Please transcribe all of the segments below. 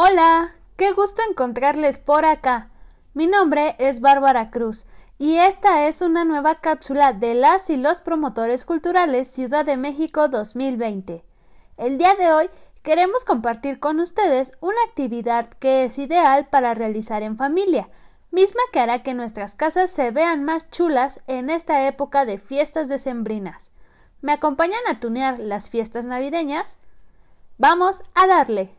Hola, qué gusto encontrarles por acá. Mi nombre es Bárbara Cruz y esta es una nueva cápsula de las y los promotores culturales Ciudad de México 2020. El día de hoy queremos compartir con ustedes una actividad que es ideal para realizar en familia, misma que hará que nuestras casas se vean más chulas en esta época de fiestas decembrinas. ¿Me acompañan a tunear las fiestas navideñas? Vamos a darle.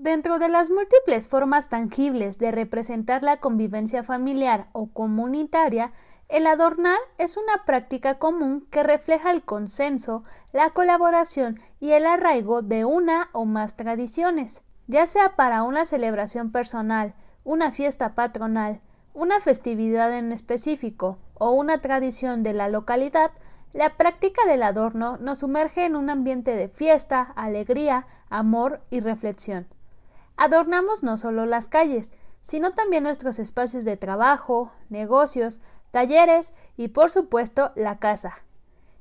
Dentro de las múltiples formas tangibles de representar la convivencia familiar o comunitaria, el adornar es una práctica común que refleja el consenso, la colaboración y el arraigo de una o más tradiciones, ya sea para una celebración personal, una fiesta patronal, una festividad en específico o una tradición de la localidad, la práctica del adorno nos sumerge en un ambiente de fiesta, alegría, amor y reflexión adornamos no solo las calles, sino también nuestros espacios de trabajo, negocios, talleres y por supuesto la casa.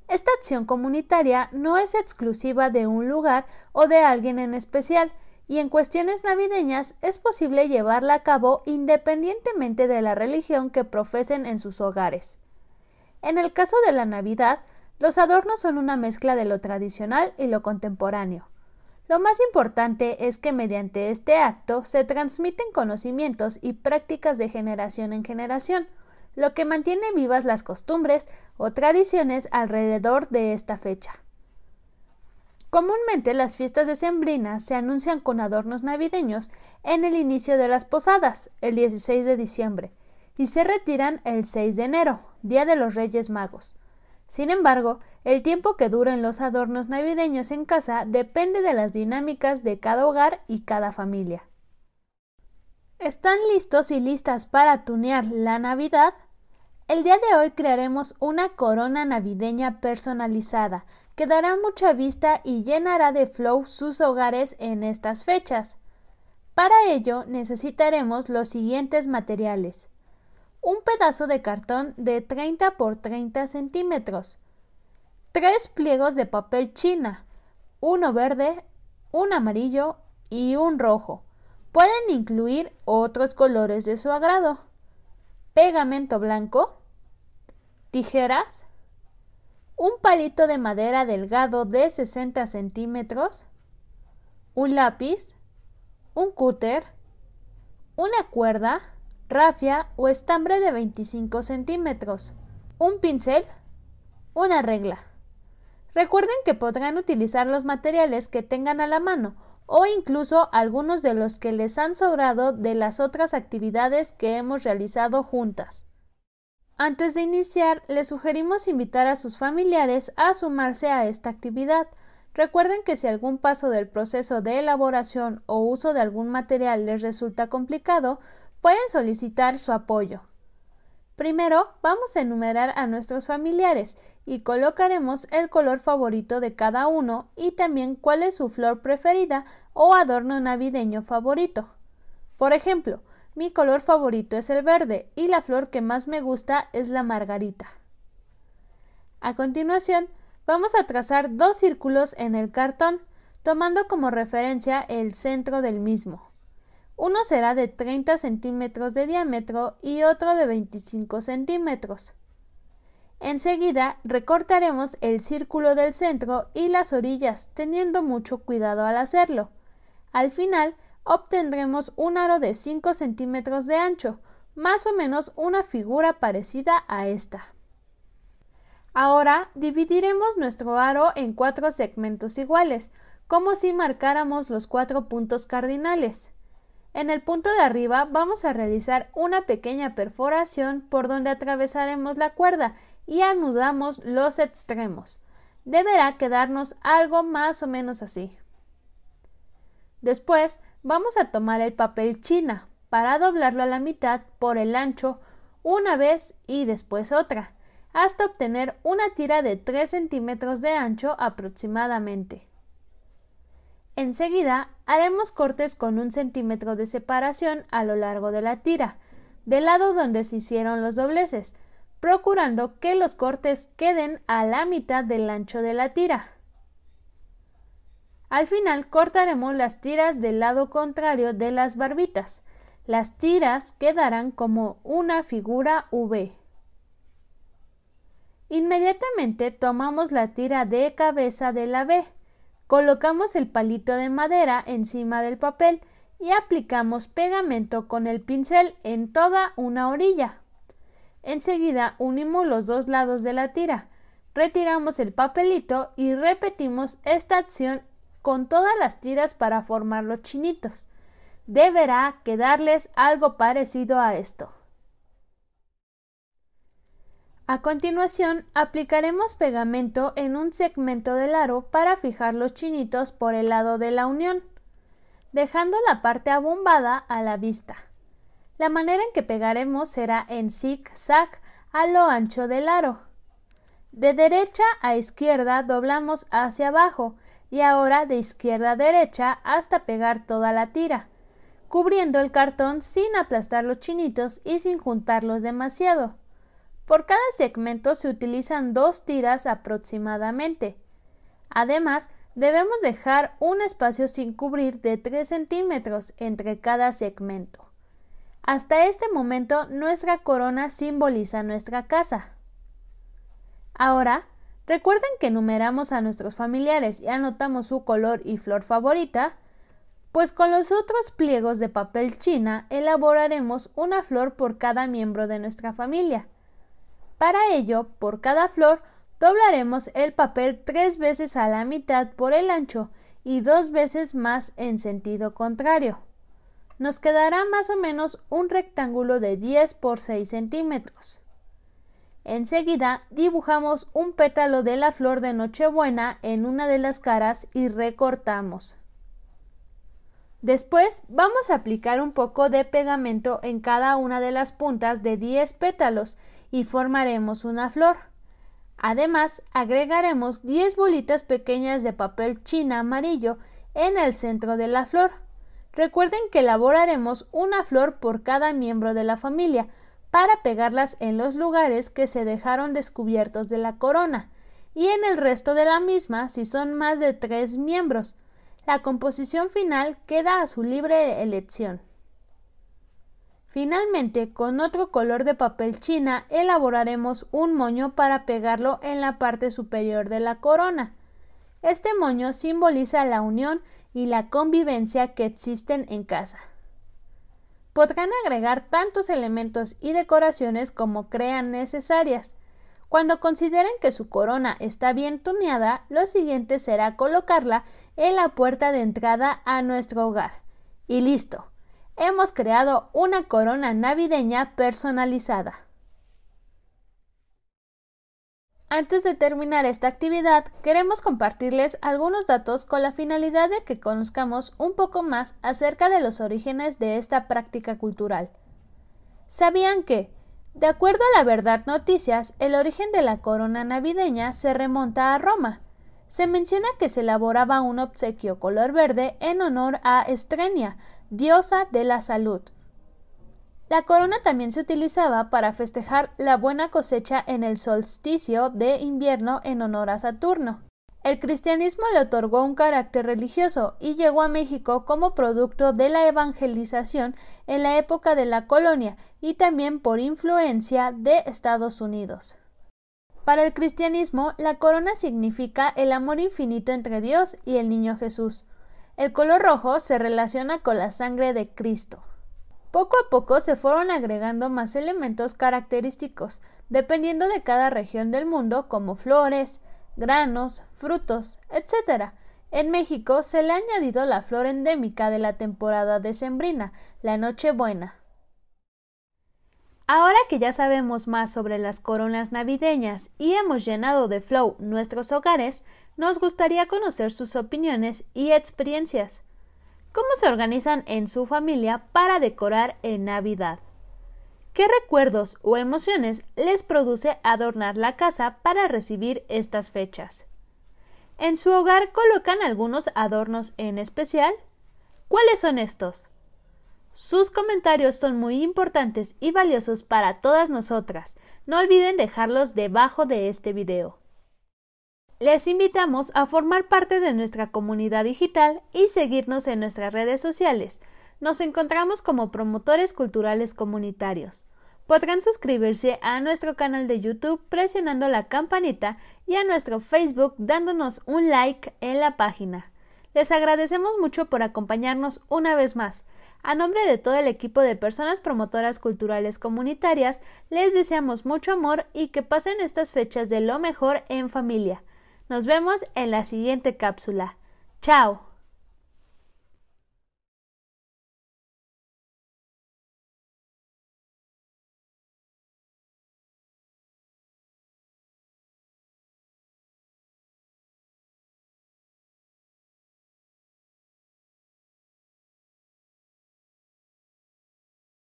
Esta acción comunitaria no es exclusiva de un lugar o de alguien en especial, y en cuestiones navideñas es posible llevarla a cabo independientemente de la religión que profesen en sus hogares. En el caso de la Navidad, los adornos son una mezcla de lo tradicional y lo contemporáneo. Lo más importante es que mediante este acto se transmiten conocimientos y prácticas de generación en generación, lo que mantiene vivas las costumbres o tradiciones alrededor de esta fecha. Comúnmente las fiestas decembrinas se anuncian con adornos navideños en el inicio de las posadas, el 16 de diciembre, y se retiran el 6 de enero, Día de los Reyes Magos. Sin embargo, el tiempo que duren los adornos navideños en casa depende de las dinámicas de cada hogar y cada familia. ¿Están listos y listas para tunear la Navidad? El día de hoy crearemos una corona navideña personalizada que dará mucha vista y llenará de flow sus hogares en estas fechas. Para ello necesitaremos los siguientes materiales un pedazo de cartón de 30 por 30 centímetros, tres pliegos de papel china, uno verde, un amarillo y un rojo. Pueden incluir otros colores de su agrado. Pegamento blanco, tijeras, un palito de madera delgado de 60 centímetros, un lápiz, un cúter, una cuerda, rafia o estambre de 25 centímetros, un pincel, una regla. Recuerden que podrán utilizar los materiales que tengan a la mano o incluso algunos de los que les han sobrado de las otras actividades que hemos realizado juntas. Antes de iniciar, les sugerimos invitar a sus familiares a sumarse a esta actividad. Recuerden que si algún paso del proceso de elaboración o uso de algún material les resulta complicado, pueden solicitar su apoyo. Primero vamos a enumerar a nuestros familiares y colocaremos el color favorito de cada uno y también cuál es su flor preferida o adorno navideño favorito. Por ejemplo, mi color favorito es el verde y la flor que más me gusta es la margarita. A continuación, vamos a trazar dos círculos en el cartón, tomando como referencia el centro del mismo. Uno será de 30 centímetros de diámetro y otro de 25 centímetros. Enseguida recortaremos el círculo del centro y las orillas teniendo mucho cuidado al hacerlo. Al final obtendremos un aro de 5 centímetros de ancho, más o menos una figura parecida a esta. Ahora dividiremos nuestro aro en cuatro segmentos iguales, como si marcáramos los cuatro puntos cardinales. En el punto de arriba vamos a realizar una pequeña perforación por donde atravesaremos la cuerda y anudamos los extremos. Deberá quedarnos algo más o menos así. Después vamos a tomar el papel china para doblarlo a la mitad por el ancho una vez y después otra, hasta obtener una tira de 3 centímetros de ancho aproximadamente. Enseguida haremos cortes con un centímetro de separación a lo largo de la tira, del lado donde se hicieron los dobleces, procurando que los cortes queden a la mitad del ancho de la tira. Al final cortaremos las tiras del lado contrario de las barbitas. Las tiras quedarán como una figura V. Inmediatamente tomamos la tira de cabeza de la V Colocamos el palito de madera encima del papel y aplicamos pegamento con el pincel en toda una orilla. Enseguida unimos los dos lados de la tira, retiramos el papelito y repetimos esta acción con todas las tiras para formar los chinitos. Deberá quedarles algo parecido a esto. A continuación, aplicaremos pegamento en un segmento del aro para fijar los chinitos por el lado de la unión, dejando la parte abombada a la vista. La manera en que pegaremos será en zig-zag a lo ancho del aro. De derecha a izquierda doblamos hacia abajo y ahora de izquierda a derecha hasta pegar toda la tira, cubriendo el cartón sin aplastar los chinitos y sin juntarlos demasiado. Por cada segmento se utilizan dos tiras aproximadamente. Además, debemos dejar un espacio sin cubrir de 3 centímetros entre cada segmento. Hasta este momento nuestra corona simboliza nuestra casa. Ahora, recuerden que numeramos a nuestros familiares y anotamos su color y flor favorita, pues con los otros pliegos de papel china elaboraremos una flor por cada miembro de nuestra familia. Para ello, por cada flor, doblaremos el papel tres veces a la mitad por el ancho y dos veces más en sentido contrario. Nos quedará más o menos un rectángulo de 10 por 6 centímetros. Enseguida dibujamos un pétalo de la flor de Nochebuena en una de las caras y recortamos. Después vamos a aplicar un poco de pegamento en cada una de las puntas de 10 pétalos y formaremos una flor. Además, agregaremos 10 bolitas pequeñas de papel china amarillo en el centro de la flor. Recuerden que elaboraremos una flor por cada miembro de la familia para pegarlas en los lugares que se dejaron descubiertos de la corona y en el resto de la misma si son más de tres miembros. La composición final queda a su libre elección. Finalmente, con otro color de papel china elaboraremos un moño para pegarlo en la parte superior de la corona. Este moño simboliza la unión y la convivencia que existen en casa. Podrán agregar tantos elementos y decoraciones como crean necesarias. Cuando consideren que su corona está bien tuneada, lo siguiente será colocarla en la puerta de entrada a nuestro hogar. Y listo hemos creado una corona navideña personalizada. Antes de terminar esta actividad, queremos compartirles algunos datos con la finalidad de que conozcamos un poco más acerca de los orígenes de esta práctica cultural. ¿Sabían que, de acuerdo a la Verdad Noticias, el origen de la corona navideña se remonta a Roma? Se menciona que se elaboraba un obsequio color verde en honor a Estrenia, diosa de la salud. La corona también se utilizaba para festejar la buena cosecha en el solsticio de invierno en honor a Saturno. El cristianismo le otorgó un carácter religioso y llegó a México como producto de la evangelización en la época de la colonia y también por influencia de Estados Unidos. Para el cristianismo, la corona significa el amor infinito entre Dios y el niño Jesús. El color rojo se relaciona con la sangre de Cristo. Poco a poco se fueron agregando más elementos característicos, dependiendo de cada región del mundo, como flores, granos, frutos, etc. En México se le ha añadido la flor endémica de la temporada decembrina, la Nochebuena. Ahora que ya sabemos más sobre las coronas navideñas y hemos llenado de flow nuestros hogares, nos gustaría conocer sus opiniones y experiencias. ¿Cómo se organizan en su familia para decorar en Navidad? ¿Qué recuerdos o emociones les produce adornar la casa para recibir estas fechas? ¿En su hogar colocan algunos adornos en especial? ¿Cuáles son estos? Sus comentarios son muy importantes y valiosos para todas nosotras. No olviden dejarlos debajo de este video. Les invitamos a formar parte de nuestra comunidad digital y seguirnos en nuestras redes sociales. Nos encontramos como promotores culturales comunitarios. Podrán suscribirse a nuestro canal de YouTube presionando la campanita y a nuestro Facebook dándonos un like en la página. Les agradecemos mucho por acompañarnos una vez más. A nombre de todo el equipo de personas promotoras culturales comunitarias, les deseamos mucho amor y que pasen estas fechas de lo mejor en familia. Nos vemos en la siguiente cápsula. ¡Chao!